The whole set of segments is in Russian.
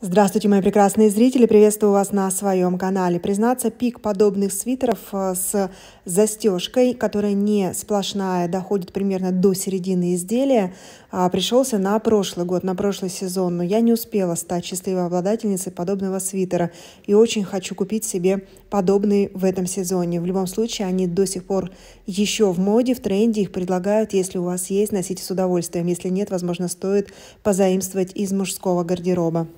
Здравствуйте, мои прекрасные зрители! Приветствую вас на своем канале. Признаться, пик подобных свитеров э, с застежкой, которая не сплошная, доходит примерно до середины изделия, а, пришелся на прошлый год, на прошлый сезон. Но я не успела стать счастливой обладательницей подобного свитера и очень хочу купить себе подобные в этом сезоне. В любом случае, они до сих пор еще в моде, в тренде, их предлагают. Если у вас есть, носите с удовольствием. Если нет, возможно, стоит позаимствовать из мужского гардероба.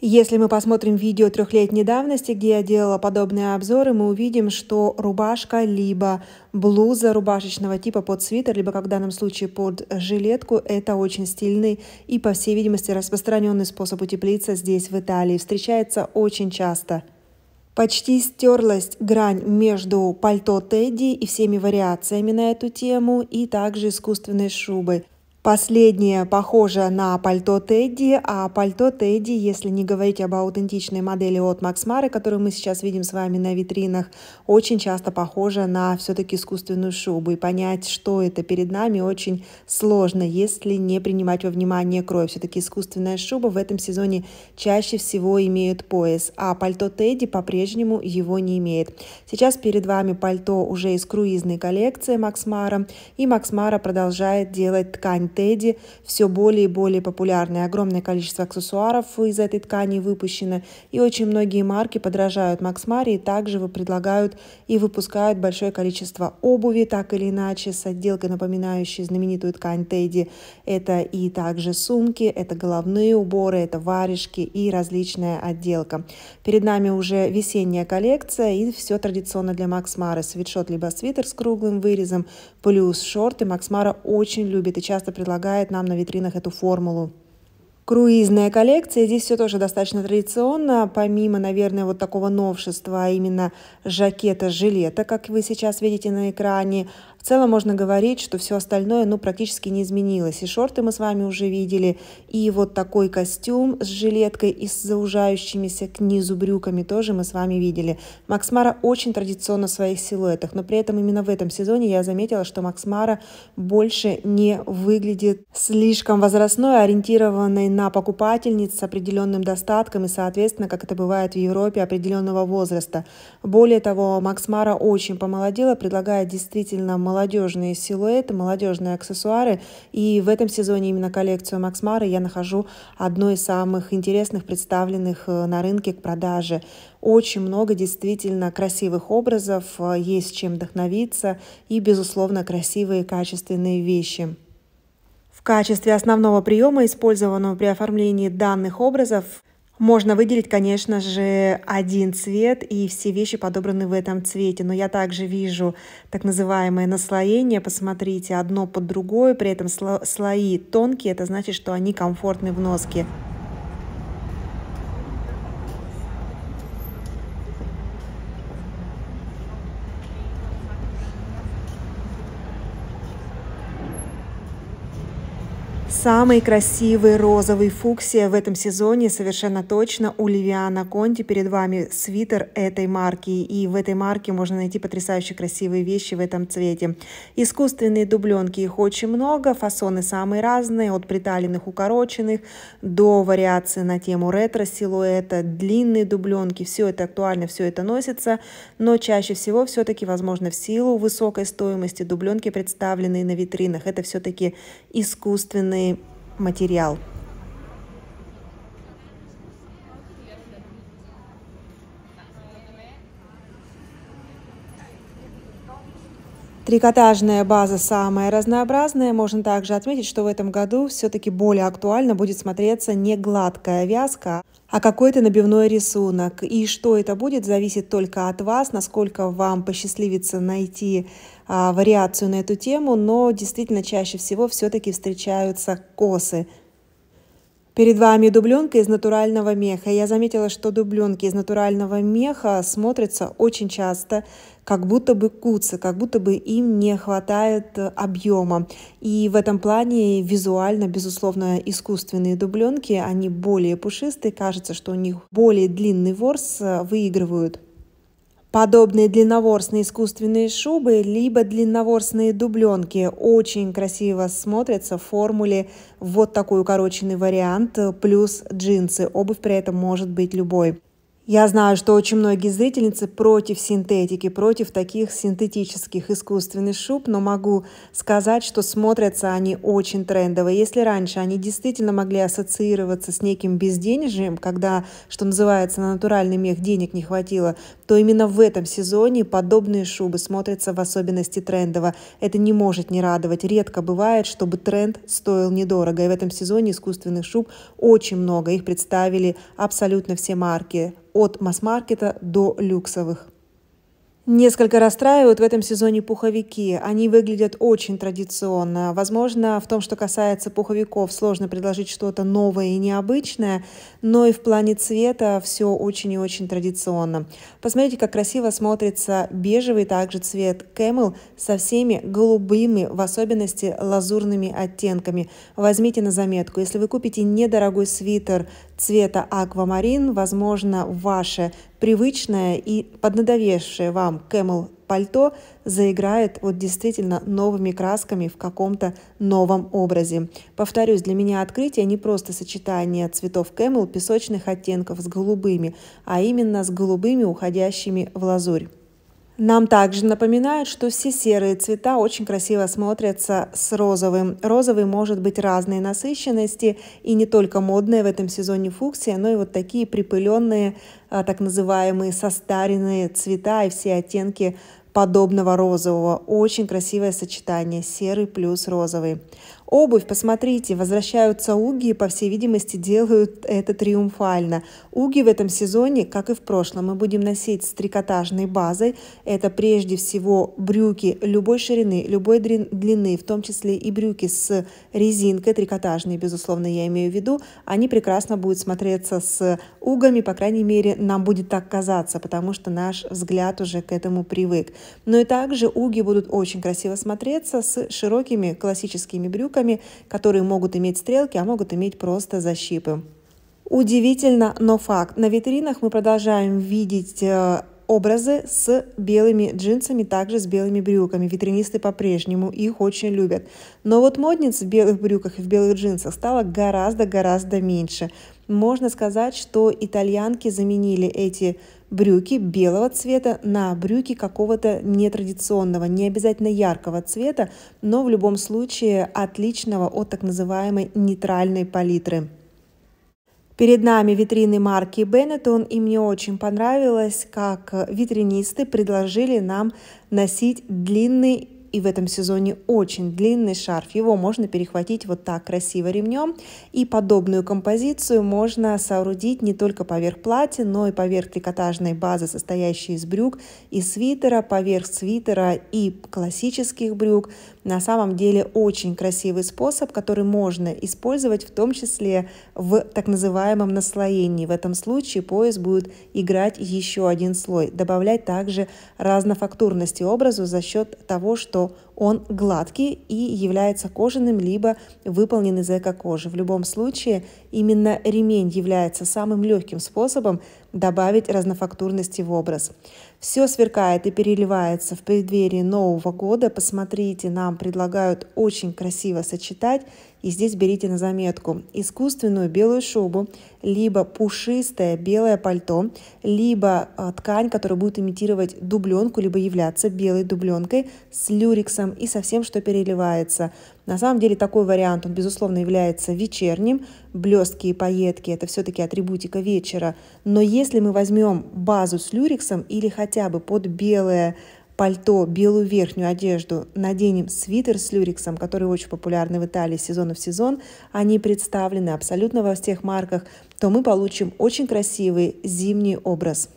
Если мы посмотрим видео трехлетней давности, где я делала подобные обзоры, мы увидим, что рубашка либо блуза рубашечного типа под свитер, либо, как в данном случае, под жилетку, это очень стильный и, по всей видимости, распространенный способ утеплиться здесь, в Италии. Встречается очень часто. Почти стерлась грань между пальто Тедди и всеми вариациями на эту тему, и также искусственной шубой – Последнее похоже на пальто Тедди, а пальто Тедди, если не говорить об аутентичной модели от Макс Мары, которую мы сейчас видим с вами на витринах, очень часто похоже на все-таки искусственную шубу. И понять, что это перед нами, очень сложно, если не принимать во внимание кровь. Все-таки искусственная шуба в этом сезоне чаще всего имеет пояс, а пальто Тедди по-прежнему его не имеет. Сейчас перед вами пальто уже из круизной коллекции Макс Мара, и Макс Мара продолжает делать ткань Тедди все более и более популярны. Огромное количество аксессуаров из этой ткани выпущено, и очень многие марки подражают Макс Мари и также предлагают и выпускают большое количество обуви, так или иначе, с отделкой, напоминающей знаменитую ткань Тедди. Это и также сумки, это головные уборы, это варежки и различная отделка. Перед нами уже весенняя коллекция, и все традиционно для Макс Мары. Свитшот либо свитер с круглым вырезом, плюс шорты. Макс Мара очень любит и часто предлагает нам на витринах эту формулу. Круизная коллекция. Здесь все тоже достаточно традиционно. Помимо, наверное, вот такого новшества, а именно жакета-жилета, как вы сейчас видите на экране, в целом можно говорить, что все остальное ну, практически не изменилось. И шорты мы с вами уже видели, и вот такой костюм с жилеткой и с заужающимися к низу брюками тоже мы с вами видели. Макс Мара очень традиционно в своих силуэтах, но при этом именно в этом сезоне я заметила, что Макс Мара больше не выглядит слишком возрастной, ориентированной на покупательниц с определенным достатком и, соответственно, как это бывает в Европе, определенного возраста. Более того, Макс Мара очень помолодела, предлагает действительно молодежные силуэты, молодежные аксессуары. И в этом сезоне именно коллекцию Макс Мара я нахожу одной из самых интересных, представленных э, на рынке к продаже. Очень много действительно красивых образов, э, есть чем вдохновиться и, безусловно, красивые качественные вещи. В качестве основного приема, использованного при оформлении данных образов, можно выделить, конечно же, один цвет, и все вещи подобраны в этом цвете. Но я также вижу так называемое наслоение. Посмотрите, одно под другое, при этом слои тонкие. Это значит, что они комфортны в носке. Самый красивый розовый фуксия в этом сезоне совершенно точно у Левиана Конти. Перед вами свитер этой марки. И в этой марке можно найти потрясающе красивые вещи в этом цвете. Искусственные дубленки, их очень много. Фасоны самые разные, от приталенных укороченных до вариации на тему ретро-силуэта. Длинные дубленки, все это актуально, все это носится. Но чаще всего все-таки, возможно, в силу высокой стоимости дубленки, представленные на витринах, это все-таки искусственные материал Трикотажная база самая разнообразная. Можно также отметить, что в этом году все-таки более актуально будет смотреться не гладкая вязка, а какой-то набивной рисунок. И что это будет, зависит только от вас, насколько вам посчастливится найти а, вариацию на эту тему, но действительно чаще всего все-таки встречаются косы Перед вами дубленка из натурального меха. Я заметила, что дубленки из натурального меха смотрятся очень часто, как будто бы куцы, как будто бы им не хватает э, объема. И в этом плане визуально, безусловно, искусственные дубленки, они более пушистые, кажется, что у них более длинный ворс э, выигрывают. Подобные длинноворсные искусственные шубы либо длинноворсные дубленки очень красиво смотрятся в формуле вот такой укороченный вариант плюс джинсы. Обувь при этом может быть любой. Я знаю, что очень многие зрительницы против синтетики, против таких синтетических искусственных шуб, но могу сказать, что смотрятся они очень трендово. Если раньше они действительно могли ассоциироваться с неким безденежьем, когда, что называется, на натуральный мех денег не хватило, то именно в этом сезоне подобные шубы смотрятся в особенности трендово. Это не может не радовать. Редко бывает, чтобы тренд стоил недорого. И в этом сезоне искусственных шуб очень много. Их представили абсолютно все марки от масс-маркета до люксовых. Несколько расстраивают в этом сезоне пуховики. Они выглядят очень традиционно. Возможно, в том, что касается пуховиков, сложно предложить что-то новое и необычное, но и в плане цвета все очень и очень традиционно. Посмотрите, как красиво смотрится бежевый также цвет кэмел со всеми голубыми, в особенности лазурными оттенками. Возьмите на заметку, если вы купите недорогой свитер цвета аквамарин, возможно, ваше привычное и поднадоевшее вам Camel пальто заиграет вот действительно новыми красками в каком-то новом образе. Повторюсь, для меня открытие не просто сочетание цветов Camel песочных оттенков с голубыми, а именно с голубыми, уходящими в лазурь. Нам также напоминают, что все серые цвета очень красиво смотрятся с розовым. Розовый может быть разной насыщенности и не только модные в этом сезоне фуксия, но и вот такие припыленные, а, так называемые состаренные цвета и все оттенки подобного розового. Очень красивое сочетание серый плюс розовый. Обувь, посмотрите, возвращаются уги и, по всей видимости, делают это триумфально. Уги в этом сезоне, как и в прошлом, мы будем носить с трикотажной базой. Это прежде всего брюки любой ширины, любой длины, в том числе и брюки с резинкой, трикотажные, безусловно, я имею в виду. Они прекрасно будут смотреться с угами, по крайней мере, нам будет так казаться, потому что наш взгляд уже к этому привык. Но и также уги будут очень красиво смотреться с широкими классическими брюками, кнопками, которые могут иметь стрелки, а могут иметь просто защипы. Удивительно, но факт. На витринах мы продолжаем видеть э, образы с белыми джинсами, также с белыми брюками. Витринисты по-прежнему их очень любят. Но вот модниц в белых брюках и в белых джинсах стало гораздо-гораздо меньше. Можно сказать, что итальянки заменили эти брюки белого цвета на брюки какого-то нетрадиционного, не обязательно яркого цвета, но в любом случае отличного от так называемой нейтральной палитры. Перед нами витрины марки Benetton, и мне очень понравилось, как витринисты предложили нам носить длинный и в этом сезоне очень длинный шарф. Его можно перехватить вот так красиво ремнем. И подобную композицию можно соорудить не только поверх платья, но и поверх трикотажной базы, состоящей из брюк и свитера, поверх свитера и классических брюк. На самом деле очень красивый способ, который можно использовать в том числе в так называемом наслоении. В этом случае пояс будет играть еще один слой. Добавлять также разнофактурности образу за счет того, что что он гладкий и является кожаным, либо выполнен из эко-кожи. В любом случае, именно ремень является самым легким способом добавить разнофактурности в образ. Все сверкает и переливается в преддверии Нового года. Посмотрите, нам предлагают очень красиво сочетать. И здесь берите на заметку искусственную белую шубу, либо пушистое белое пальто, либо а, ткань, которая будет имитировать дубленку, либо являться белой дубленкой с люрексом и со всем, что переливается. На самом деле такой вариант, он, безусловно, является вечерним. Блестки и пайетки – это все-таки атрибутика вечера. Но если мы возьмем базу с люрексом или хотя бы под белое пальто, белую верхнюю одежду, наденем свитер с люрексом, который очень популярный в Италии сезона в сезон, они представлены абсолютно во всех марках, то мы получим очень красивый зимний образ.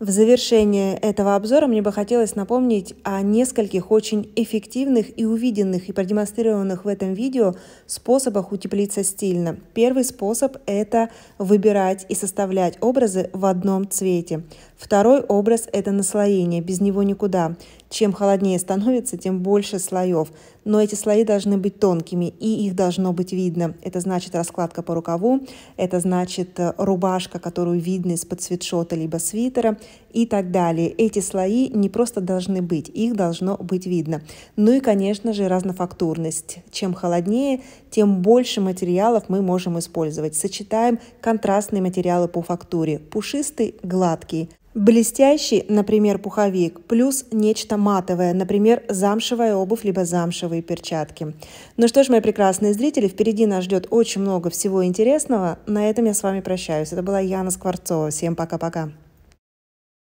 В завершение этого обзора мне бы хотелось напомнить о нескольких очень эффективных и увиденных и продемонстрированных в этом видео способах утеплиться стильно. Первый способ – это выбирать и составлять образы в одном цвете. Второй образ – это наслоение, без него никуда. Чем холоднее становится, тем больше слоев. Но эти слои должны быть тонкими, и их должно быть видно. Это значит раскладка по рукаву, это значит э, рубашка, которую видно из-под свитшота либо свитера и так далее. Эти слои не просто должны быть, их должно быть видно. Ну и, конечно же, разнофактурность. Чем холоднее, тем больше материалов мы можем использовать. Сочетаем контрастные материалы по фактуре. Пушистый, гладкий, Блестящий, например, пуховик, плюс нечто матовое, например, замшевая обувь, либо замшевые перчатки. Ну что ж, мои прекрасные зрители, впереди нас ждет очень много всего интересного. На этом я с вами прощаюсь. Это была Яна Скворцова. Всем пока-пока.